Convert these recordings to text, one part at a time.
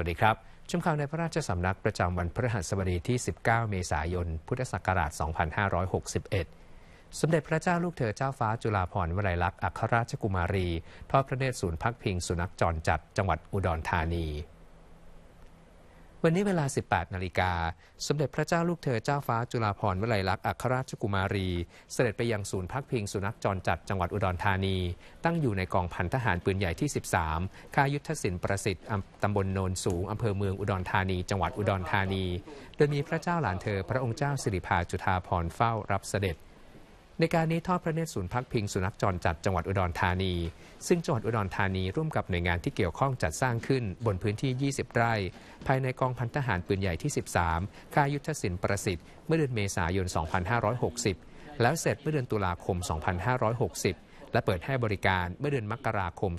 วัสดีครับ ชมข่าวในพระราชสำนักประจำวันพฤหัสบดีที่ 19 เมษายน พุทธศักราช 2561 สมเด็จพระเจ้าลูกเธอเจ้าฟ้าจุฬาภรณ์วลัยลักษณ์อัครราชกุมารี ทอดพระเนตรศูนย์พักพิงสุนัขจรจัด จังหวัดอุดรธานีวันนี้เวลา 18 นาฬิกา สมเด็จพระเจ้าลูกเธอเจ้าฟ้าจุฬาภรณ์วลัยลักษณ์อัครราชกุมารี เสด็จไปยังศูนย์พักพิงสุนัขจรจัดจังหวัดอุดรธานี ตั้งอยู่ในกองพันทหารปืนใหญ่ที่ 13 ค่ายยุทธศิลป์ประสิทธิ์ ตำบลโนนสูง อำเภอเมืองอุดรธานี จังหวัดอุดรธานี โดยมีพระเจ้าหลานเธอพระองค์เจ้าสิริพาจุฑาภรณ์เฝ้ารับเสด็จในการนี้ทอดพระเนตรศูนย์พักพิงสุนัขจร จัดจังหวัดอุดรธานี ซึ่งจังหวัดอุดรธานีร่วมกับหน่วยงานที่เกี่ยวข้องจัดสร้างขึ้นบนพื้นที่ 20 ไร่ ภายในกองพันทหารปืนใหญ่ที่ 13 ค่ายยุทธศิลป์ประสิทธิ์เมื่อเดือนเมษายน 2560 แล้วเสร็จเมื่อเดือนตุลาคม 2560 และเปิดให้บริการเมื่อเดือนมกราคม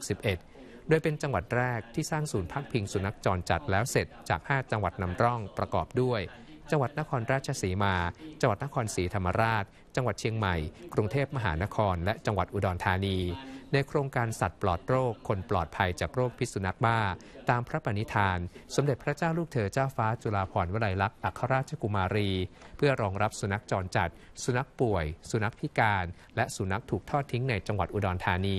2561 โดยเป็นจังหวัดแรกที่สร้างศูนย์พักพิงสุนัขจรจัดแล้วเสร็จจาก 5 จังหวัดนำร่องประกอบด้วยจังหวัดนครราชสีมา จังหวัดนครศรีธรรมราช จังหวัดเชียงใหม่ กรุงเทพมหานคร และจังหวัดอุดรธานี ในโครงการสัตว์ปลอดโรค คนปลอดภัยจากโรคพิษสุนัขบ้า ตามพระปณิธาน สมเด็จพระเจ้าลูกเธอเจ้าฟ้า จุฬาภรณ์วลัยลักษณ์อัครราชกุมารี เพื่อรองรับสุนัขจรจัด สุนัขป่วย สุนัขพิการ และสุนัขถูกทอดทิ้งในจังหวัดอุดรธานี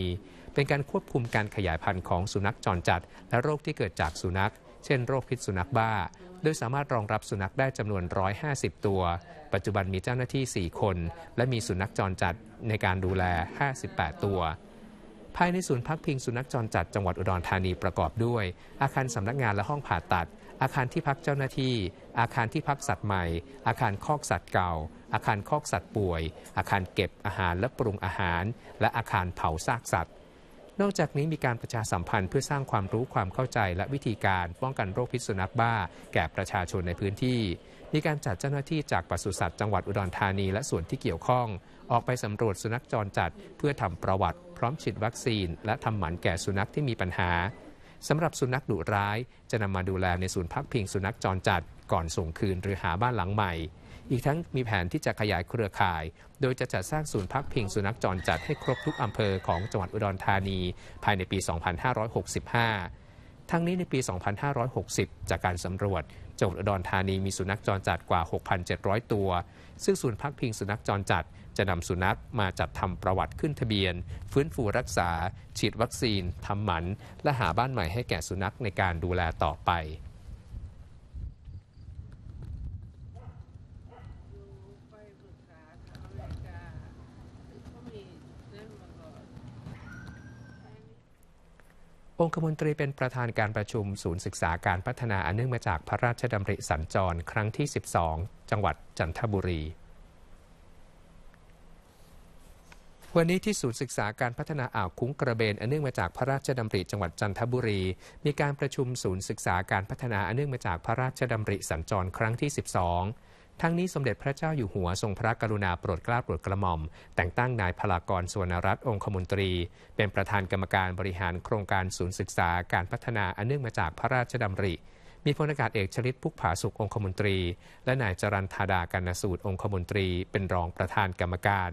เป็นการควบคุมการขยายพันธุ์ของสุนัขจรจัดและโรคที่เกิดจากสุนัข เช่น โรคพิษสุนัขบ้าโดยสามารถรองรับสุนัขได้จำนวน 150 ตัว ปัจจุบันมีเจ้าหน้าที่ 4 คน และมีสุนัขจรจัดในการดูแล 58 ตัว ภายในศูนย์พักพิงสุนัขจรจัดจังหวัดอุดรธานีประกอบด้วย อาคารสำนักงานและห้องผ่าตัด อาคารที่พักเจ้าหน้าที่ อาคารที่พักสัตว์ใหม่ อาคารคอกสัตว์เก่า อาคารคอกสัตว์ป่วย อาคารเก็บอาหารและปรุงอาหาร และอาคารเผาซากสัตว์นอกจากนี้มีการประชาสัมพันธ์เพื่อสร้างความรู้ความเข้าใจและวิธีการป้องกันโรคพิษสุนัขบ้า แก่ประชาชนในพื้นที่มีการจัดเจ้าหน้าที่จากปศุสัตว์จังหวัดอุดรธานี และส่วนที่เกี่ยวข้อง ออกไปสำรวจสุนัขจรจัด เพื่อทำประวัติพร้อมฉีดวัคซีน และทำหมันแก่สุนัขที่มีปัญหาสำหรับสุนัขดุร้าย จะนำมาดูแลในศูนย์พักพิงสุนัขจรจัดก่อนส่งคืนหรือหาบ้านหลังใหม่อีกทั้งมีแผนที่จะขยายเครือข่าย โดยจะจัดสร้างศูนย์พักพิงสุนัขจรจัดให้ครบทุกอำเภอของจังหวัดอุดรธานีภายในปี 2565 ทั้งนี้ในปี 2560 จากการสำรวจจังหวัดอุดรธานีมีสุนัขจรจัดกว่า 6,700 ตัว ซึ่งศูนย์พักพิงสุนัขจรจัดจะนำสุนัขมาจัดทำประวัติขึ้นทะเบียน ฟื้นฟูรักษา ฉีดวัคซีนทำหมันและหาบ้านใหม่ให้แก่สุนัขในการดูแลต่อไปองคมนตรีเป็นประธานการประชุมศูนย์ศึกษาการพัฒนาอันเนื่องมาจากพระราชดำริสัญจรครั้งที่ 12 จังหวัดจันทบุรี วันนี้ที่ศูนย์ศึกษาการพัฒนาอ่าวคุ้งกระเบนอันเนื่องมาจากพระราชดำริจังหวัดจันทบุรี มีการประชุมศูนย์ศึกษาการพัฒนาอันเนื่องมาจากพระราชดำริสัญจรครั้งที่ 12ทั้งนี้สมเด็จพระเจ้าอยู่หัวทรงพระกรุณาโปรดเกล้าโปรดกระหม่อม แต่งตั้งนายพลากรสวนรัตน์องคมนตรี เป็นประธานกรรมการบริหารโครงการศูนย์ศึกษาการพัฒนาอันเนื่องมาจากพระราชดำริ มีพลอากาศเอกชลิตพุกผาสุของคมนตรี และนายจรันธาดากันสูตรองคมนตรีเป็นรองประธานกรรมการ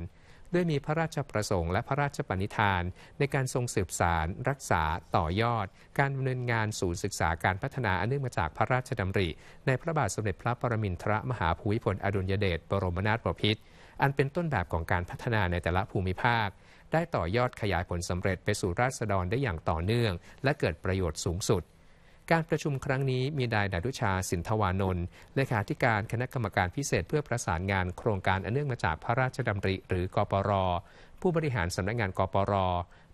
ด้วยมีพระราชประสงค์และพระราชปณิธาน ในการทรงสืบสาร รักษา ต่อยอด การดำเนินงานศูนย์ศึกษาการพัฒนาอันเนื่องมาจากพระราชดำริ ในพระบาทสมเด็จพระปรมินทรมหาภูมิพลอดุลยเดชบรมนาถบพิตรอันเป็นต้นแบบของการพัฒนาในแต่ละภูมิภาค ได้ต่อยอดขยายผลสำเร็จไปสู่ราษฎรได้อย่างต่อเนื่อง และเกิดประโยชน์สูงสุดการประชุมครั้งนี้มีนายดารุชาสินทวานนท์เลขาธิการคณะกรรมการพิเศษเพื่อประสานงานโครงการอันเนื่องมาจากพระราชดำริ หรือกปรผู้บริหารสำนักงงานกปร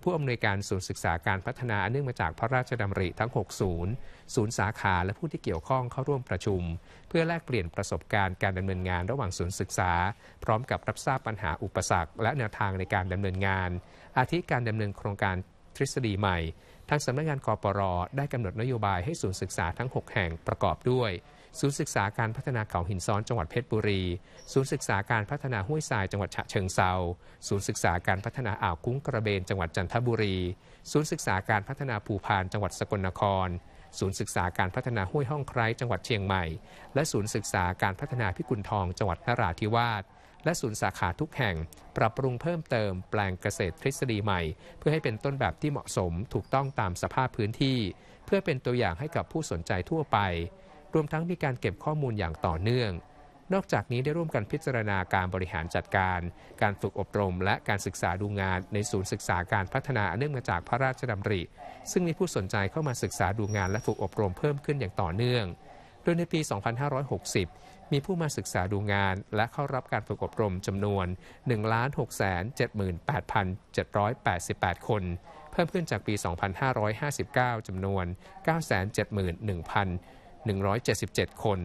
ผู้อำนวยการศูนย์ศึกษาการพัฒนาอันเนื่องมาจากพระราชดำริทั้ง6ศูนย์ศูนย์สาขา และผู้ที่เกี่ยวข้องเข้าร่วมประชุม เพื่อแลกเปลี่ยนประสบการณ์การดำเนินงานระหว่างศูนย์ศึกษา พร้อมกับรับทราบปัญหาอุปสรรคและแนวทางในการดำเนินงาน อาทิการดำเนินโครงการทฤษฎีใหม่ทางสำนักงานกปรได้กำหนดนโยบายให้ศูนย์ศึกษาทั้ง 6 แห่งประกอบด้วย ศูนย์ศึกษาการพัฒนาเขาหินซ้อนจังหวัดเพชรบุรี ศูนย์ศึกษาการพัฒนาห้วยทรายจังหวัดฉะเชิงเซาศูนย์ศึกษาการพัฒนาอ่าวกุ้งกระเบนจังหวัดจันทบุรีศูนย์ศึกษาการพัฒนาภูพานจังหวัดสกลนคร ศูนย์ศึกษาการพัฒนาห้วยห้องไคร้จังหวัดเชียงใหม่ และศูนย์ศึกษาการพัฒนาพิกุลทองจังหวัดนราธิวาสและศูนย์สาขาทุกแห่ง ปรับปรุงเพิ่มเติมแปลงเกษตรทฤษฎีใหม่ เพื่อให้เป็นต้นแบบที่เหมาะสมถูกต้องตามสภาพพื้นที่ เพื่อเป็นตัวอย่างให้กับผู้สนใจทั่วไป รวมทั้งมีการเก็บข้อมูลอย่างต่อเนื่อง นอกจากนี้ได้ร่วมกันพิจารณาการบริหารจัดการ การฝึกอบรมและการศึกษาดูงานในศูนย์ศึกษาการพัฒนาเนื่องมาจากพระราชดำริ ซึ่งมีผู้สนใจเข้ามาศึกษาดูงานและฝึกอบรมเพิ่มขึ้นอย่างต่อเนื่องโดยในปี 2560มีผู้มาศึกษาดูงานและเข้ารับการฝึกอบรมจำนวน 1,678,788 คน เพิ่มขึ้นจากปี 2559จำนวน 971,177 คน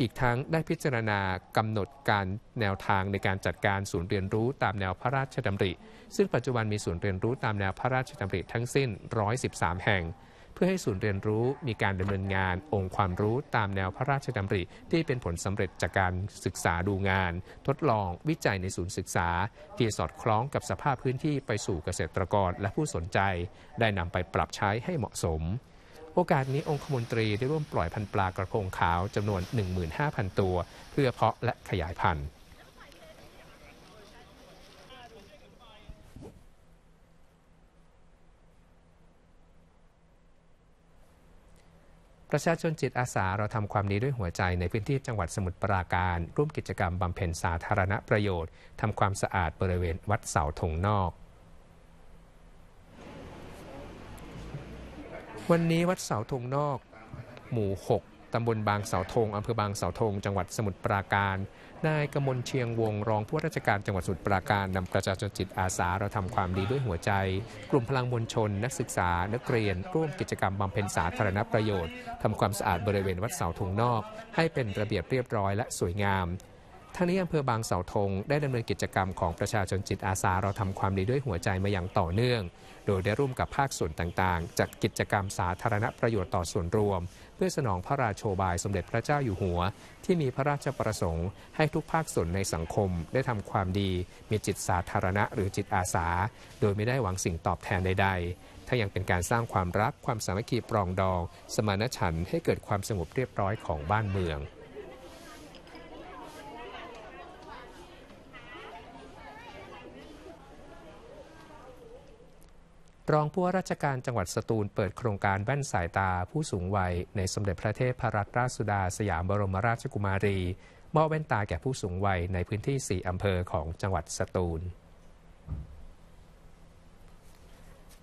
อีกทั้งได้พิจารณากำหนดการแนวทางในการจัดการศูนย์เรียนรู้ตามแนวพระราชดำริ ซึ่งปัจจุบันมีศูนย์เรียนรู้ตามแนวพระราชดำริทั้งสิ้น 113 แห่งพื่อให้ศูนย์เรียนรู้มีการดำเนินงาน องค์ความรู้ตามแนวพระราชดำริที่เป็นผลสำเร็จจากการศึกษาดูงาน ทดลองวิจัยในศูนย์ศึกษาที่สอดคล้องกับสภาพพื้นที่ไปสู่เกษตรกรและผู้สนใจ ได้นำไปปรับใช้ให้เหมาะสม โอกาสนี้องคมนตรีได้ร่วมปล่อยพันธุ์ปลากระพงขาวจำนวน15,000ตัว เพื่อเพาะและขยายพันธุ์ประชาชนจิตอาสาเราทำความดีด้วยหัวใจในพื้นที่จังหวัดสมุทรปราการ ร่วมกิจกรรมบำเพ็ญสาธารณประโยชน์ทำความสะอาดบริเวณวัดเสาธงนอก วันนี้วัดเสาธงนอก หมู่ 6 ตำบลบางเสาธงอำเภอบางเสาธงจังหวัดสมุทรปราการนายกมลเชียงวงรองผู้ราชการจังหวัดสุดปราการนำประชาชนจิตอาสาเราทำความดีด้วยหัวใจ กลุ่มพลังมวลชนนักศึกษานักเรียน ร่วมกิจกรรมบำเพ็ญสาธารณประโยชน์ทำความสะอาดบริเวณวัดเสาธงนอก ให้เป็นระเบียบเรียบร้อยและสวยงาม ทั้งนี้อำเภอบางเสาธงได้ดำเนินกิจกรรมของประชาชนจิตอาสาเราทำความดีด้วยหัวใจมาอย่างต่อเนื่อง โดยได้ร่วมกับภาคส่วนต่างๆจัดกกิจกรรมสาธารณประโยชน์ต่อส่วนรวมเพื่อสนองพระราชโชบายสมเด็จพระเจ้าอยู่หัว ที่มีพระราชประสงค์ให้ทุกภาคส่วนในสังคมได้ทำความดี มีจิตสาธารณะหรือจิตอาสา โดยไม่ได้หวังสิ่งตอบแทนใดๆ ถ้ายังเป็นการสร้างความรักความสามัคคีปรองดอง สมานฉันท์ให้เกิดความสงบเรียบร้อยของบ้านเมืองรองผู้ว่าราชการจังหวัดสตูลเปิดโครงการแว่นสายตาผู้สูงวัยในสมเด็จพระเทพรัตนราชสุดาสยามบรมราชกุมารีมอบแว่นตาแก่ผู้สูงวัยในพื้นที่ 4 อำเภอของจังหวัดสตูล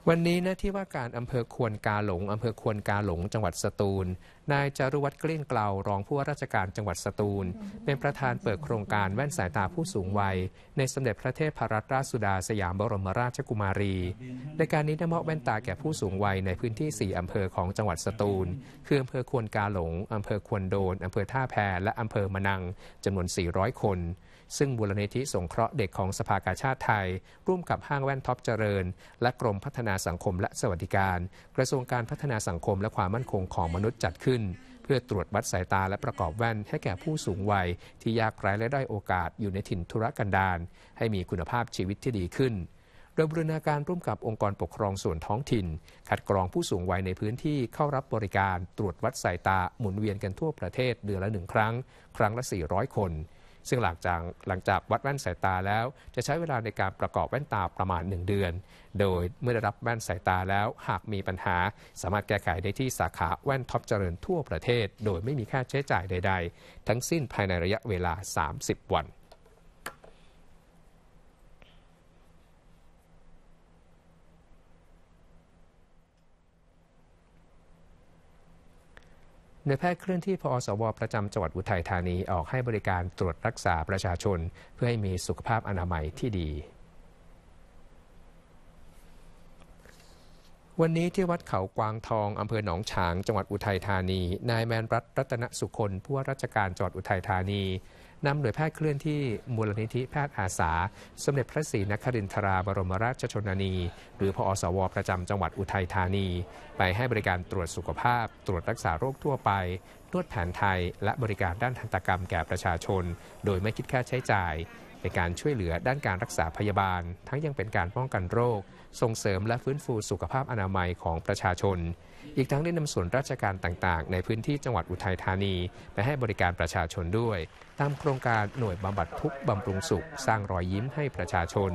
วันนี้นะที่ว่าการอำเภอควนกาหลง อำเภอควนกาหลงจังหวัดสตูล นายจารุวัตรเกลี้ยงเกลารองผู้ว่าราชการจังหวัดสตูล เป็นประธานเปิดโครงการแว่นสายตาผู้สูงวัย ในสมเด็จพระเทพรัตนราชสุดาสยามบรมราชกุมารี ในการนี้ได้มอบแว่นตาแก่ผู้สูงวัยในพื้นที่ 4 อำเภอของจังหวัดสตูลคืออำเภอควนกาหลงอำเภอควนโดนอำเภอท่าแพและอำเภอมะนังจำนวน 400 คนซึ่งบุรณิธิสงเคราะห์เด็กของสภากาชาติไทย ร่วมกับห้างแว่นท็อปเจริญ และกรมพัฒนาสังคมและสวัสดิการ กระทรวงการพัฒนาสังคมและความมั่นคงของมนุษย์จัดขึ้น เพื่อตรวจวัดสายตาและประกอบแว่นให้แก่ผู้สูงวัยที่ยากไร้และได้โอกาสอยู่ในถิ่นทุรกันดารให้มีคุณภาพชีวิตที่ดีขึ้นโดยบริณาการร่วมกับองค์กรปกครองส่วนท้องถิ่นคัดกรองผู้สูงวัยในพื้นที่เข้ารับบริการตรวจวัดสายตาหมุนเวียนกันทั่วประเทศเดือนละหนึ่งครั้ง ครั้งละ 400 คนซึ่งหลังจากหลังจากวัดแว่นสายตาแล้วจะใช้เวลาในการประกอบแว่นตาประมาณ 1 เดือน โดยเมื่อได้รับแว่นสายตาแล้วหากมีปัญหาสามารถแก้ไขได้ที่สาขาแว่นท็อปเจริญทั่วประเทศ โดยไม่มีค่าใช้จ่ายใด ๆ ทั้งสิ้นภายในระยะเวลา 30 วันในยแพทย์เคลื่อนที่พอสวประจำจังหวัดอุทัยธานีออกให้บริการตรวจรักษาประชาชนเพื่อให้มีสุขภาพอนามัยที่ดี วันนี้ที่วัดเขา กวางทองอำเภอหนองฉางจังหวัดอุทัยธานี นายแมนรัตรัตนสุคน ผู้ว่าราชการจังหวัดอุทัยธานีนำหน่วยแพทย์เคลื่อนที่มูลนิธิแพทย์อาสา สมเด็จพระศรีนครินทราบรมราชชนนี หรือพอสวประจำจังหวัดอุทัยธานี ไปให้บริการตรวจสุขภาพตรวจรักษาโรคทั่วไปนวดแผนไทยและบริการด้านทันตกรรมแก่ประชาชน โดยไม่คิดค่าใช้จ่ายในการช่วยเหลือด้านการรักษาพยาบาล ทั้งยังเป็นการป้องกันโรค ส่งเสริมและฟื้นฟูสุขภาพอนามัยของประชาชน อีกทั้งได้นำส่วนราชการต่างๆ ในพื้นที่จังหวัดอุทัยธานีไปให้บริการประชาชนด้วย ตามโครงการหน่วยบำบัดทุกบำรุงสุข สร้างรอยยิ้มให้ประชาชน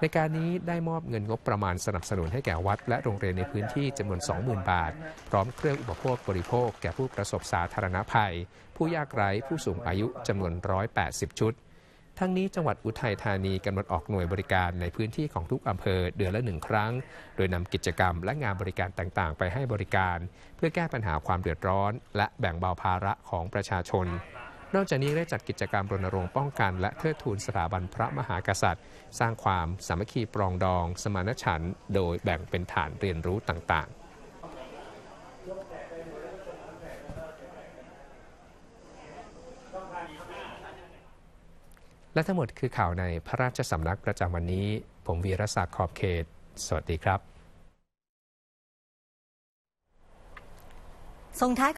ในการนี้ได้มอบเงินงบประมาณสนับสนุนให้แก่วัด และโรงเรียนในพื้นที่จำนวน20,000บาทพร้อมเครื่องอุปโภคบริโภคแก่ผู้ประสบสาธารณภัย ผู้ยากไร้ผู้สูงอายุจำนวน 180 ชุดทั้งนี้จังหวัดอุทัยธานีกำหนดออกหน่วยบริการในพื้นที่ของทุกอำเภอเดือนละหนึ่งครั้ง โดยนำกิจกรรมและงานบริการต่างๆไปให้บริการ เพื่อแก้ปัญหาความเดือดร้อนและแบ่งเบาภาระของประชาชน นอกจากนี้ได้จัดกกิจกรรมรณรงค์ป้องกันและเทิดทูนสถาบันพระมหากษัตริย์ สร้างความสามัคคีปรองดอง สมานฉันท์โดยแบ่งเป็นฐานเรียนรู้ต่างๆและทั้งหมดคือข่าวในพระราชสำนักประจำวันนี้ ผมวีรศักดิ์ขอบเขต สวัสดีครับส่งท้าย